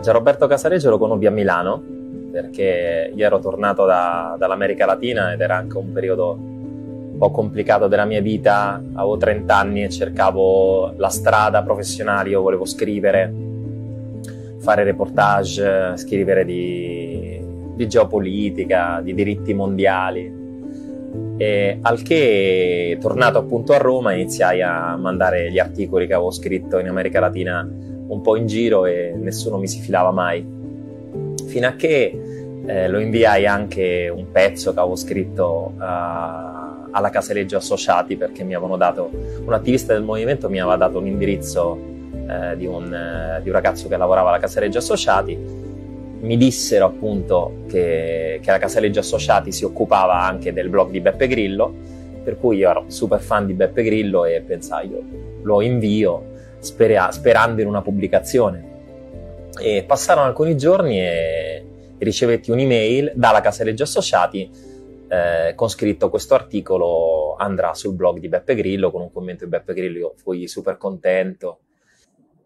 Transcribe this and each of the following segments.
Gianroberto Casareggio lo conobbi a Milano perché io ero tornato da, dall'America Latina ed era anche un periodo un po' complicato della mia vita, avevo 30 anni e cercavo la strada professionale, io volevo scrivere, fare reportage, scrivere di, di geopolitica, di diritti mondiali. E al che, tornato appunto a Roma, iniziai a mandare gli articoli che avevo scritto in America Latina un po' in giro e nessuno mi si filava mai. Fino a che eh, lo inviai anche un pezzo che avevo scritto uh, alla Casaleggio Associati perché mi avevano dato, un attivista del movimento mi aveva dato l'indirizzo uh, eh, di, un, uh, di, un, ragazzo che lavorava alla Casaleggio Associati. Mi dissero appunto che, che la Casaleggio Associati si occupava anche del blog di Beppe Grillo, per cui io ero super fan di Beppe Grillo e pensai io lo invio spera- sperando in una pubblicazione. E passarono alcuni giorni e ricevetti un'email dalla Casa Casareggio Associati eh, con scritto questo articolo andrà sul blog di Beppe Grillo con un commento di Beppe Grillo, io fui super contento.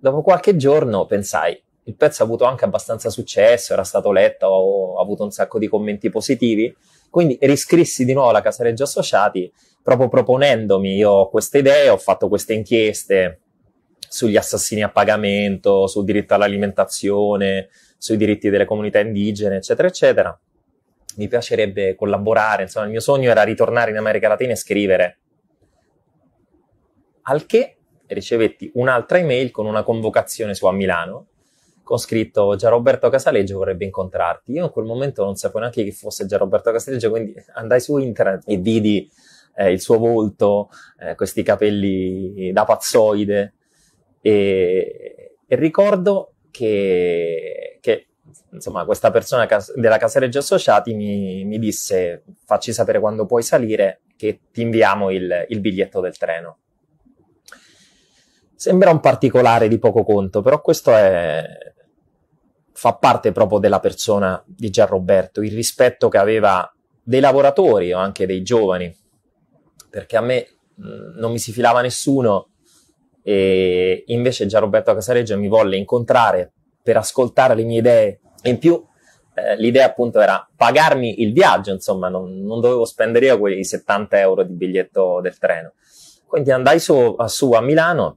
Dopo qualche giorno pensai, il pezzo ha avuto anche abbastanza successo, era stato letto, ho avuto un sacco di commenti positivi, quindi riscrissi di nuovo alla Casa Casareggio Associati proprio proponendomi, io ho queste idee, ho fatto queste inchieste, sugli assassini a pagamento, sul diritto all'alimentazione, sui diritti delle comunità indigene, eccetera, eccetera. Mi piacerebbe collaborare, insomma, il mio sogno era ritornare in America Latina e scrivere. Al che ricevetti un'altra email con una convocazione su a Milano, con scritto Gianroberto Casaleggio vorrebbe incontrarti. Io in quel momento non sapevo neanche chi fosse Gianroberto Casaleggio, quindi andai su internet e vidi eh, il suo volto, eh, questi capelli da pazzoide, e, e ricordo che, che insomma, questa persona cas- della Casareggio Associati mi, mi, disse facci sapere quando puoi salire che ti inviamo il, il, biglietto del treno. Sembra un particolare di poco conto, però questo è, fa parte proprio della persona di Gianroberto, il rispetto che aveva dei lavoratori o anche dei giovani, perché a me mh, non mi si filava nessuno, e invece Gianroberto Casareggio mi volle incontrare per ascoltare le mie idee. e In più, eh, l'idea appunto era pagarmi il viaggio, insomma, non, non, dovevo spendere io quei 70 euro di biglietto del treno. Quindi andai su a, su a Milano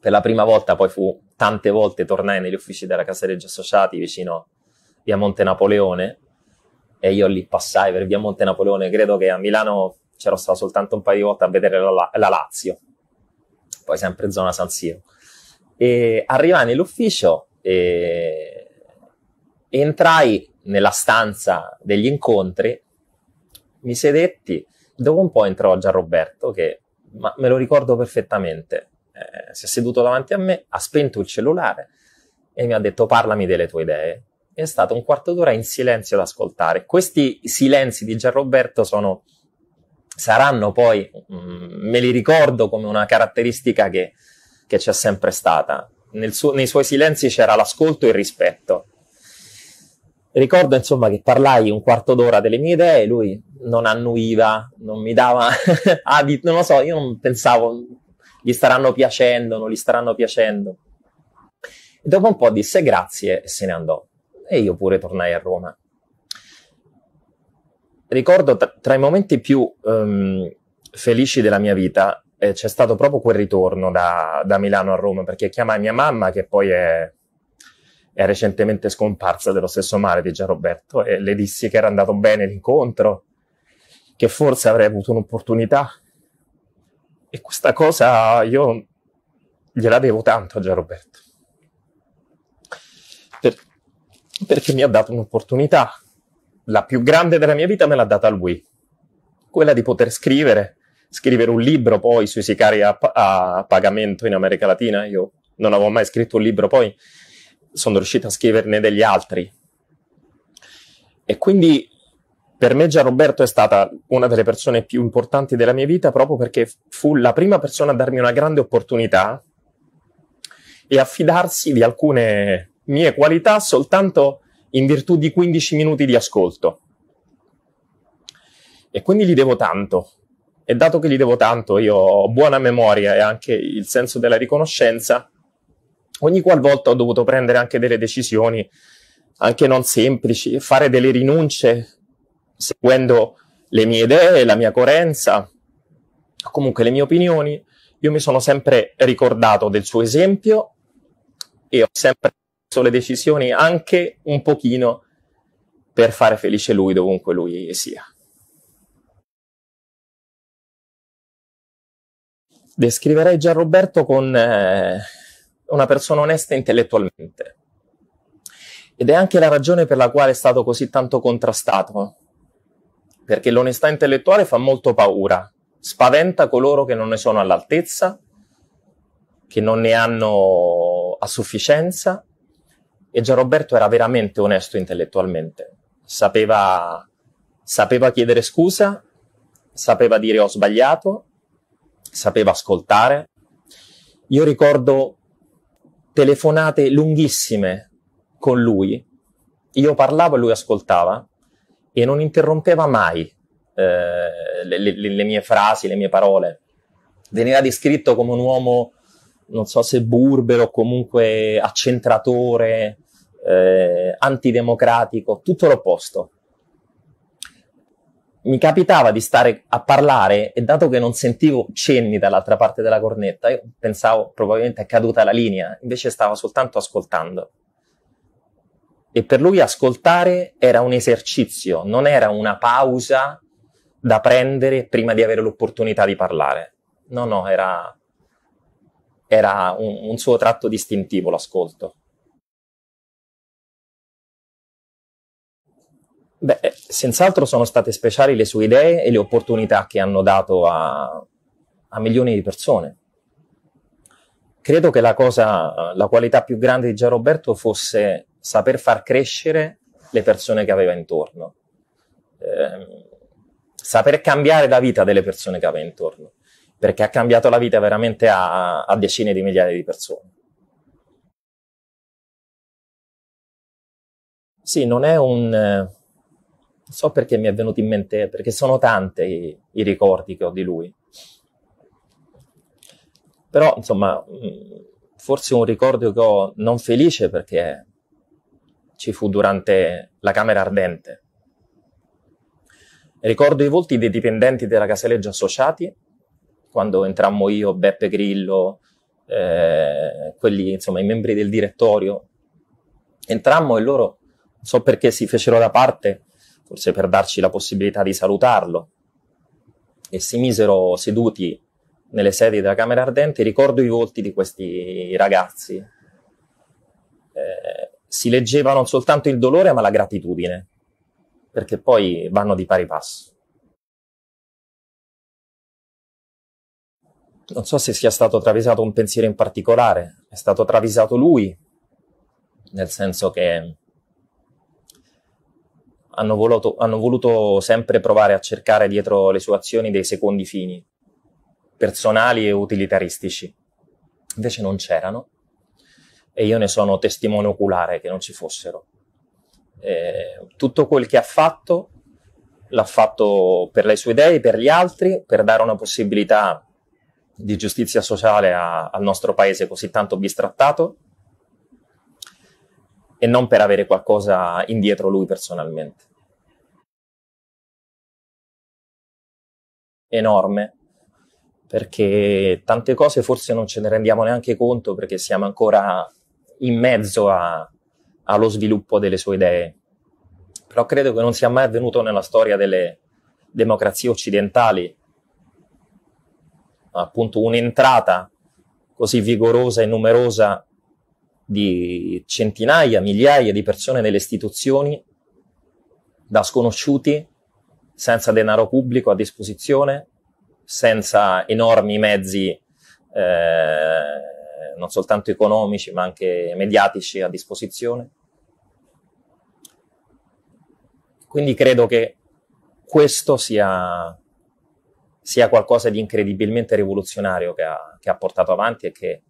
per la prima volta, poi fu tante volte tornai negli uffici della Casareggio Associati vicino via Monte Napoleone e io lì passai per via Monte Napoleone, credo che a Milano c'ero stato soltanto un paio di volte a vedere la, la Lazio, poi sempre zona San Siro. E arrivai nell'ufficio e entrai nella stanza degli incontri, mi sedetti, dopo un po' entrò Gianroberto che ma me lo ricordo perfettamente. Eh, si è seduto davanti a me, ha spento il cellulare e mi ha detto parlami delle tue idee. È stato un quarto d'ora in silenzio ad ascoltare. Questi silenzi di Gianroberto sono saranno poi, mh, mm, me li ricordo come una caratteristica che, che c'è sempre stata. Suo, nei suoi silenzi c'era l'ascolto e il rispetto. Ricordo insomma che parlai un quarto d'ora delle mie idee, lui non annuiva, non mi dava abito, non lo so, io non pensavo gli staranno piacendo, non gli staranno piacendo. E dopo un po' disse grazie e se ne andò. E io pure tornai a Roma ricordo tra, tra i momenti più um, felici della mia vita eh, c'è stato proprio quel ritorno da, da, Milano a Roma, perché chiamai mia mamma, che poi è, è recentemente scomparsa dello stesso male di Gianroberto, e le dissi che era andato bene l'incontro, che forse avrei avuto un'opportunità. E questa cosa io gliela devo tanto a Gianroberto. Per, perché mi ha dato un'opportunità la più grande della mia vita me l'ha data lui, quella di poter scrivere, scrivere un libro poi sui sicari a, a pagamento in America Latina. Io non avevo mai scritto un libro, poi sono riuscito a scriverne degli altri. E quindi per me Gian Roberto è stata una delle persone più importanti della mia vita proprio perché fu la prima persona a darmi una grande opportunità e a fidarsi di alcune mie qualità soltanto in virtù di 15 minuti di ascolto. E quindi gli devo tanto. E dato che gli devo tanto, io ho buona memoria e anche il senso della riconoscenza, ogni qualvolta ho dovuto prendere anche delle decisioni, anche non semplici, fare delle rinunce seguendo le mie idee, la mia coerenza, comunque le mie opinioni, io mi sono sempre ricordato del suo esempio e ho sempre le decisioni anche un pochino per fare felice lui dovunque lui sia. Descriverei Gianroberto con eh, una persona onesta intellettualmente ed è anche la ragione per la quale è stato così tanto contrastato, perché l'onestà intellettuale fa molto paura, spaventa coloro che non ne sono all'altezza, che non ne hanno a sufficienza e Gianroberto era veramente onesto intellettualmente. Sapeva, sapeva chiedere scusa, sapeva dire ho sbagliato, sapeva ascoltare. Io ricordo telefonate lunghissime con lui. Io parlavo e lui ascoltava e non interrompeva mai eh, le, le, le, mie frasi, le mie parole. Veniva descritto come un uomo, non so se burbero, comunque accentratore, eh, antidemocratico, tutto l'opposto. Mi capitava di stare a parlare e dato che non sentivo cenni dall'altra parte della cornetta, io pensavo probabilmente è caduta la linea, invece stavo soltanto ascoltando. E per lui ascoltare era un esercizio, non era una pausa da prendere prima di avere l'opportunità di parlare. No, no, era, era un, un suo tratto distintivo l'ascolto. Beh, eh, senz'altro sono state speciali le sue idee e le opportunità che hanno dato a, a milioni di persone. Credo che la cosa, la qualità più grande di Gian Roberto fosse saper far crescere le persone che aveva intorno, eh, saper cambiare la vita delle persone che aveva intorno, perché ha cambiato la vita veramente a, a decine di migliaia di persone. Sì, non è un, eh, so perché mi è venuto in mente, perché sono tanti i, i ricordi che ho di lui. Però, insomma, mm, forse un ricordo che ho non felice perché ci fu durante la Camera Ardente. Ricordo i volti dei dipendenti della Casaleggio Associati, quando entrammo io, Beppe Grillo, eh, quelli, insomma, i membri del direttorio, entrammo e loro, non so perché, si fecero da parte forse per darci la possibilità di salutarlo, e si misero seduti nelle sedie della Camera Ardente, ricordo i volti di questi ragazzi. Eh, si leggeva non soltanto il dolore, ma la gratitudine, perché poi vanno di pari passo. Non so se sia stato travisato un pensiero in particolare, è stato travisato lui, nel senso che hanno voluto, hanno voluto sempre provare a cercare dietro le sue azioni dei secondi fini, personali e utilitaristici. Invece non c'erano e io ne sono testimone oculare che non ci fossero. Eh, tutto quel che ha fatto l'ha fatto per le sue idee, per gli altri, per dare una possibilità di giustizia sociale a, al nostro paese così tanto bistrattato e non per avere qualcosa indietro lui personalmente. Enorme, perché tante cose forse non ce ne rendiamo neanche conto perché siamo ancora in mezzo a, allo sviluppo delle sue idee. Però credo che non sia mai avvenuto nella storia delle democrazie occidentali appunto un'entrata così vigorosa e numerosa di centinaia, migliaia di persone nelle istituzioni, da sconosciuti, senza denaro pubblico a disposizione, senza enormi mezzi, eh, non soltanto economici, ma anche mediatici a disposizione. Quindi credo che questo sia, sia qualcosa di incredibilmente rivoluzionario che ha, che ha portato avanti e che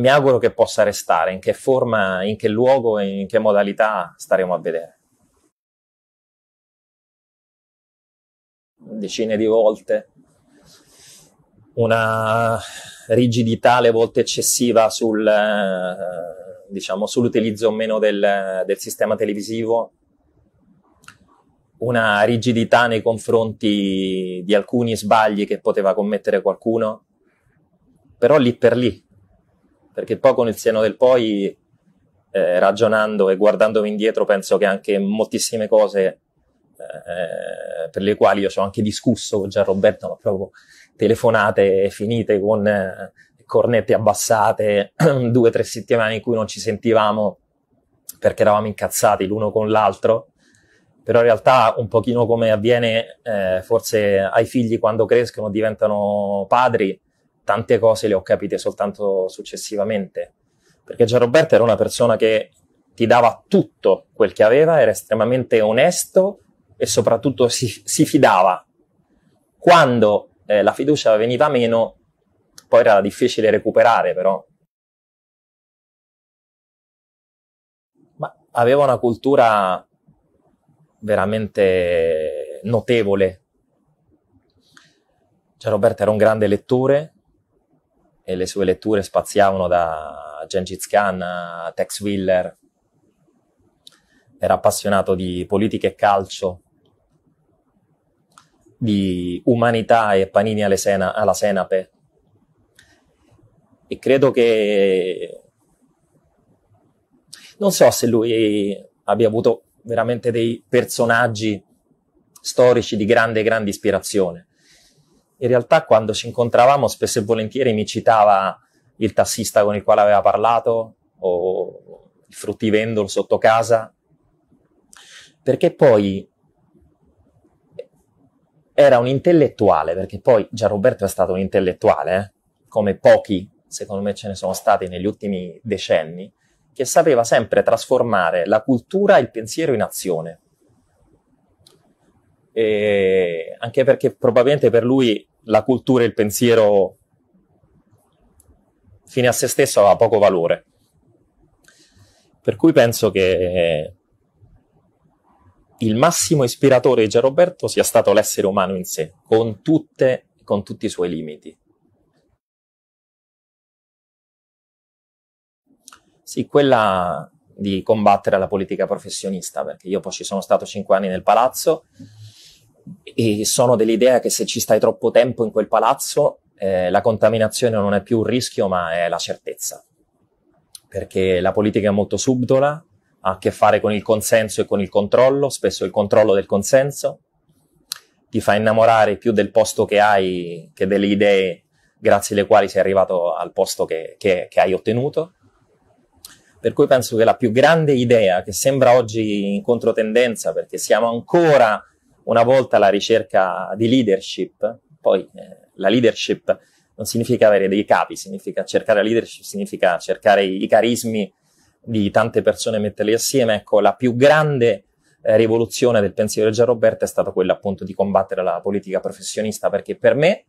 mi auguro che possa restare, in che forma, in che luogo e in che modalità staremo a vedere. Decine di volte, una rigidità alle volte eccessiva sul, eh, diciamo, sull'utilizzo o meno del, del sistema televisivo, una rigidità nei confronti di alcuni sbagli che poteva commettere qualcuno, però lì per lì perché poi con il seno del poi, eh, ragionando e guardandomi indietro, penso che anche moltissime cose eh, per le quali io ci ho anche discusso con Gian Roberto, ma proprio telefonate finite con eh, cornette abbassate, due o tre settimane in cui non ci sentivamo perché eravamo incazzati l'uno con l'altro, però in realtà un pochino come avviene eh, forse ai figli quando crescono, diventano padri, tante cose le ho capite soltanto successivamente, perché Gianroberto era una persona che ti dava tutto quel che aveva, era estremamente onesto e soprattutto si, si fidava. Quando eh, la fiducia veniva meno, poi era difficile recuperare però. Ma aveva una cultura veramente notevole. Cioè Roberto era un grande lettore, e le sue letture spaziavano da Gengis Khan a Tex Willer. Era appassionato di politica e calcio, di umanità e panini sena, alla senape. E credo che... Non so se lui abbia avuto veramente dei personaggi storici di grande, grande ispirazione in realtà quando ci incontravamo spesso e volentieri mi citava il tassista con il quale aveva parlato o il fruttivendolo sotto casa, perché poi era un intellettuale, perché poi Gianroberto è stato un intellettuale, eh? come pochi secondo me ce ne sono stati negli ultimi decenni, che sapeva sempre trasformare la cultura e il pensiero in azione. E anche perché probabilmente per lui la cultura e il pensiero fine a se stesso aveva poco valore. Per cui penso che il massimo ispiratore di Gianroberto sia stato l'essere umano in sé, con, tutte, con tutti i suoi limiti. Sì, quella di combattere la politica professionista, perché io poi ci sono stato cinque anni nel palazzo, e sono dell'idea che se ci stai troppo tempo in quel palazzo, eh, la contaminazione non è più un rischio, ma è la certezza. Perché la politica è molto subdola, ha a che fare con il consenso e con il controllo, spesso il controllo del consenso, ti fa innamorare più del posto che hai che delle idee grazie alle quali sei arrivato al posto che, che, che hai ottenuto. Per cui penso che la più grande idea, che sembra oggi in controtendenza, perché siamo ancora una volta la ricerca di leadership, poi eh, la leadership non significa avere dei capi, significa cercare la leadership, significa cercare i, i carismi di tante persone e metterli assieme. Ecco, la più grande eh, rivoluzione del pensiero di Gianroberto è stata quella appunto di combattere la politica professionista, perché per me,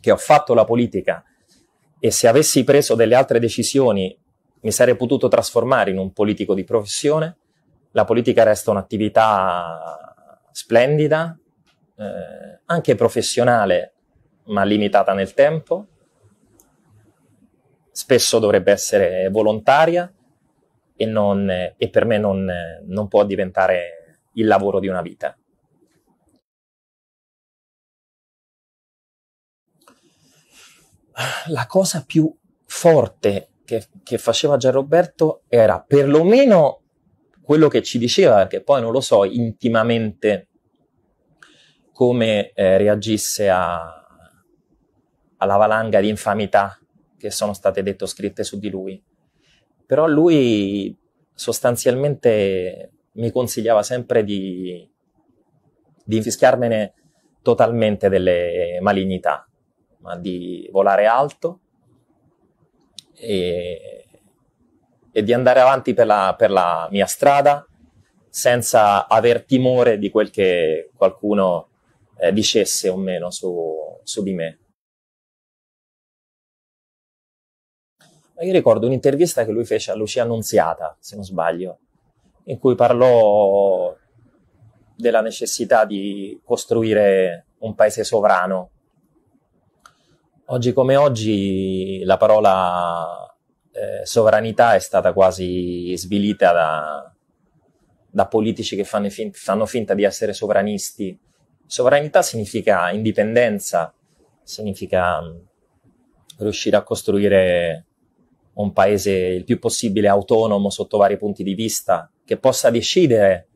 che ho fatto la politica e se avessi preso delle altre decisioni mi sarei potuto trasformare in un politico di professione, la politica resta un'attività splendida, eh, anche professionale, ma limitata nel tempo. Spesso dovrebbe essere volontaria e, non, e per me non, non può diventare il lavoro di una vita. La cosa più forte che, che faceva Gianroberto era perlomeno quello che ci diceva, perché poi non lo so intimamente come eh, reagisse a, alla valanga di infamità che sono state dette o scritte su di lui. Però lui sostanzialmente mi consigliava sempre di, di infischiarmene totalmente delle malignità, ma di volare alto e, e di andare avanti per la, per la mia strada senza aver timore di quel che qualcuno eh, dicesse o meno su, su di me. io ricordo un'intervista che lui fece a Lucia Annunziata, se non sbaglio, in cui parlò della necessità di costruire un paese sovrano. Oggi come oggi la parola eh, sovranità è stata quasi svilita da, da politici che fanno, fin- fanno finta di essere sovranisti Sovranità significa indipendenza, significa mm, riuscire a costruire un paese il più possibile autonomo sotto vari punti di vista, che possa decidere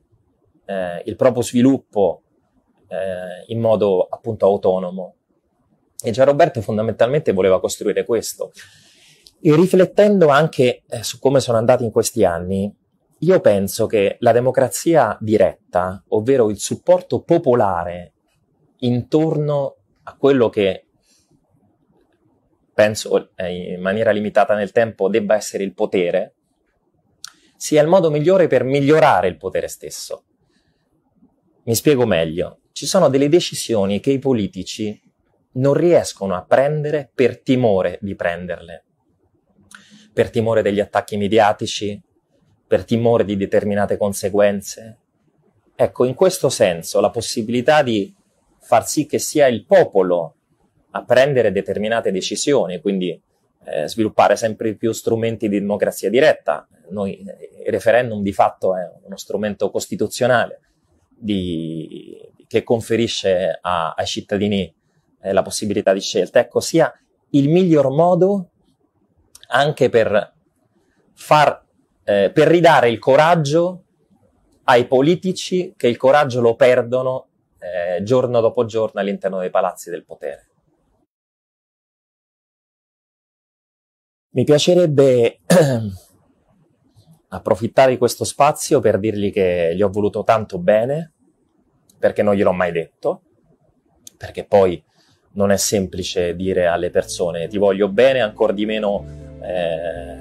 eh, il proprio sviluppo eh, in modo appunto autonomo. E già Roberto fondamentalmente voleva costruire questo. E riflettendo anche eh, su come sono andati in questi anni, io penso che la democrazia diretta, ovvero il supporto popolare intorno a quello che penso eh, in maniera limitata nel tempo debba essere il potere, sia il modo migliore per migliorare il potere stesso. Mi spiego meglio. Ci sono delle decisioni che i politici non riescono a prendere per timore di prenderle, per timore degli attacchi mediatici, per timore di determinate conseguenze. Ecco, in questo senso la possibilità di far sì che sia il popolo a prendere determinate decisioni, quindi eh, sviluppare sempre più strumenti di democrazia diretta. Noi, eh, il referendum di fatto è uno strumento costituzionale di, che conferisce a, ai cittadini eh, la possibilità di scelta. Ecco, sia il miglior modo anche per far eh, per ridare il coraggio ai politici che il coraggio lo perdono eh, giorno dopo giorno all'interno dei palazzi del potere. Mi piacerebbe approfittare di questo spazio per dirgli che gli ho voluto tanto bene, perché non gliel'ho mai detto, perché poi non è semplice dire alle persone ti voglio bene, ancor di meno eh,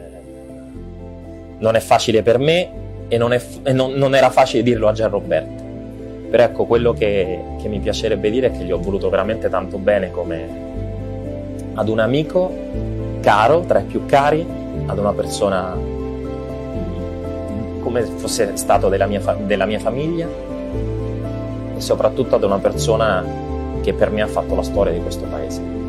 non è facile per me e non, è, e non, non era facile dirlo a Gianroberto. Però ecco, quello che, che, mi piacerebbe dire è che gli ho voluto veramente tanto bene come ad un amico caro, tra i più cari, ad una persona mm, come fosse stato della mia, della mia famiglia e soprattutto ad una persona che per me ha fatto la storia di questo paese.